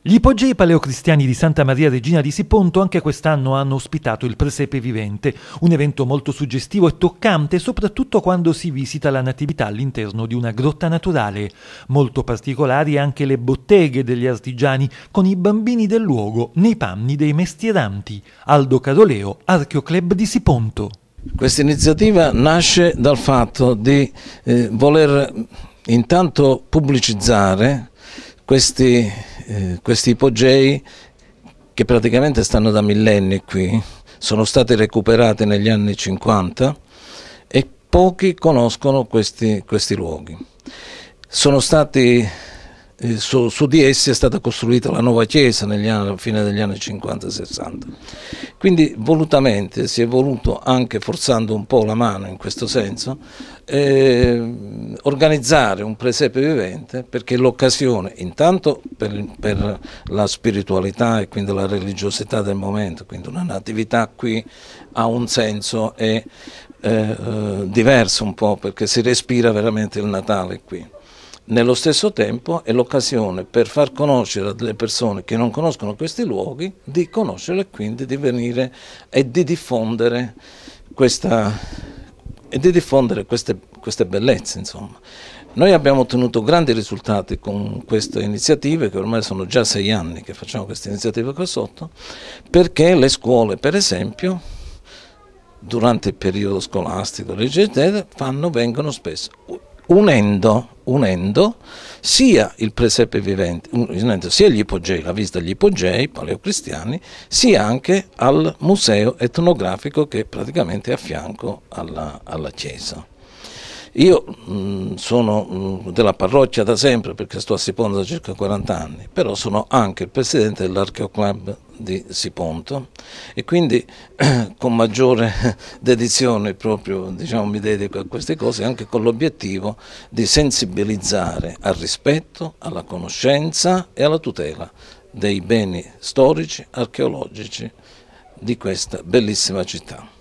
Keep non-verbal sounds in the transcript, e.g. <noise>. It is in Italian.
Gli ippogei paleocristiani di Santa Maria Regina di Siponto anche quest'anno hanno ospitato il Presepe Vivente, un evento molto suggestivo e toccante soprattutto quando si visita la Natività all'interno di una grotta naturale. Molto particolari anche le botteghe degli artigiani, con i bambini del luogo nei panni dei mestieranti. Aldo Caroleo, Archeoclub di Siponto. Questa iniziativa nasce dal fatto di eh, voler intanto pubblicizzare questi eh, questi ipogei che praticamente stanno da millenni qui, sono stati recuperati negli anni 50 e pochi conoscono questi, questi luoghi. Sono stati eh, su, su, di essi è stata costruita la nuova chiesa anni, alla fine degli anni 50 e 60. Quindi volutamente si è voluto, anche forzando un po' la mano in questo senso, eh, organizzare un presepe vivente perché l'occasione, intanto per, per, la spiritualità e quindi la religiosità del momento, quindi una natività qui ha un senso e, eh, eh diverso un po' perché si respira veramente il Natale qui nello stesso tempo è l'occasione per far conoscere a delle persone che non conoscono questi luoghi di conoscerle e quindi di venire e di diffondere, questa, e di diffondere queste, queste, bellezze. Insomma. Noi abbiamo ottenuto grandi risultati con queste iniziative, che ormai sono già sei anni che facciamo queste iniziative qua sotto, perché le scuole, per esempio, durante il periodo scolastico, fanno, vengono spesso unendo, unendo sia il presepe vivente, unendo sia gli ipogei, la visita degli ipogei paleocristiani, sia anche al museo etnografico che praticamente è a fianco alla, alla chiesa. Io mh, mm, sono mh, mm, della parrocchia da sempre perché sto a Siponza da circa 40 anni, però sono anche il presidente dell'Archeoclub di Siponto e quindi <clears throat> con maggiore <laughs> dedizione proprio diciamo, mi dedico a queste cose anche con l'obiettivo di sensibilizzare al rispetto, alla conoscenza e alla tutela dei beni storici, archeologici di questa bellissima città.